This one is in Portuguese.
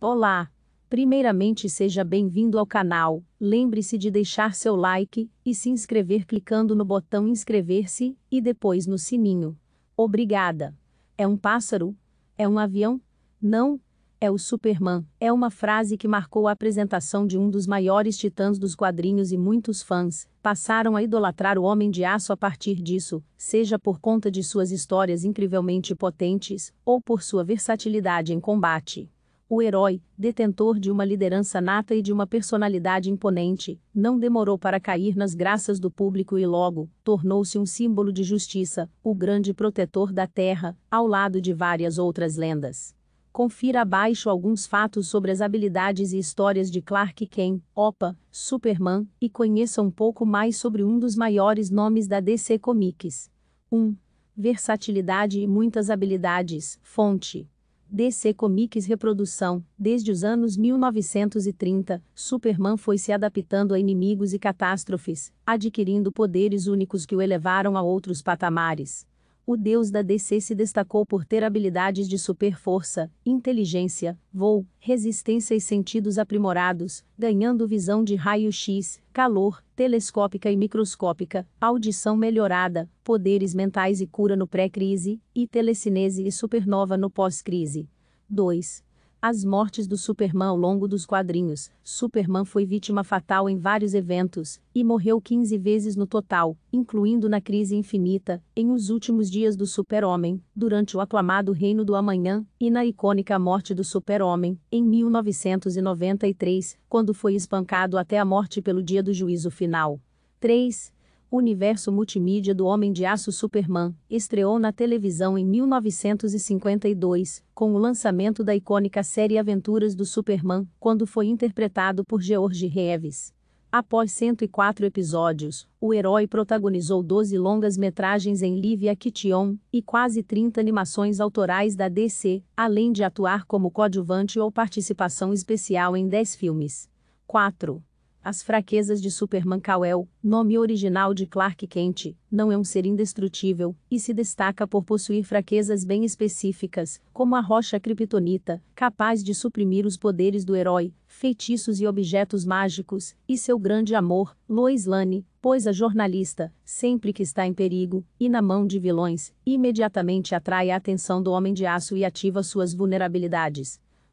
Olá! Primeiramente seja bem-vindo ao canal, lembre-se de deixar seu like e se inscrever clicando no botão inscrever-se e depois no sininho. Obrigada! É um pássaro? É um avião? Não, é o Superman. É uma frase que marcou a apresentação de um dos maiores titãs dos quadrinhos e muitos fãs passaram a idolatrar o Homem de Aço a partir disso, seja por conta de suas histórias incrivelmente potentes ou por sua versatilidade em combate o herói, detentor de uma liderança nata e de uma personalidade imponente, não demorou para cair nas graças do público e logo tornou-se um símbolo de justiça, o grande protetor da terra, ao lado de várias outras lendas. Confira abaixo alguns fatos sobre as habilidades e histórias de Clark Kent, Opa, Superman, e conheça um pouco mais sobre um dos maiores nomes da DC Comics. 1. Versatilidade e muitas habilidades. Fonte: DC Comics reprodução. Desde os anos 1930, Superman foi se adaptando a inimigos e catástrofes, adquirindo poderes únicos que o elevaram a outros patamares o deus da DC se destacou por ter habilidades de super força, inteligência, voo, resistência e sentidos aprimorados, ganhando visão de raio-x, calor, telescópica e microscópica, audição melhorada, poderes mentais e cura no pré-crise, e telecinese e supernova no pós-crise. 2. As mortes do Superman ao longo dos quadrinhos. Superman foi vítima fatal em vários eventos e morreu 15 vezes no total, incluindo na Crise Infinita, em Os Últimos Dias do Super-Homem, durante o aclamado Reino do Amanhã e na icônica Morte do Super-Homem, em 1993, quando foi espancado até a morte pelo Dia do Juízo Final. 3 universo multimídia do Homem de Aço Superman, estreou na televisão em 1952, com o lançamento da icônica série Aventuras do Superman, quando foi interpretado por George Reeves. Após 104 episódios, o herói protagonizou 12 longas-metragens em live action e quase 30 animações autorais da DC, além de atuar como coadjuvante ou participação especial em 10 filmes. 4. As fraquezas de Superman Kal-El, nome original de Clark Kent, não é um ser indestrutível e se destaca por possuir fraquezas bem específicas, como a rocha kryptonita, capaz de suprimir os poderes do herói, feitiços e objetos mágicos, e seu grande amor, Lois Lane, pois a jornalista, sempre que está em perigo e na mão de vilões, imediatamente atrai a atenção do Homem de Aço e ativa suas vulnerabilidades.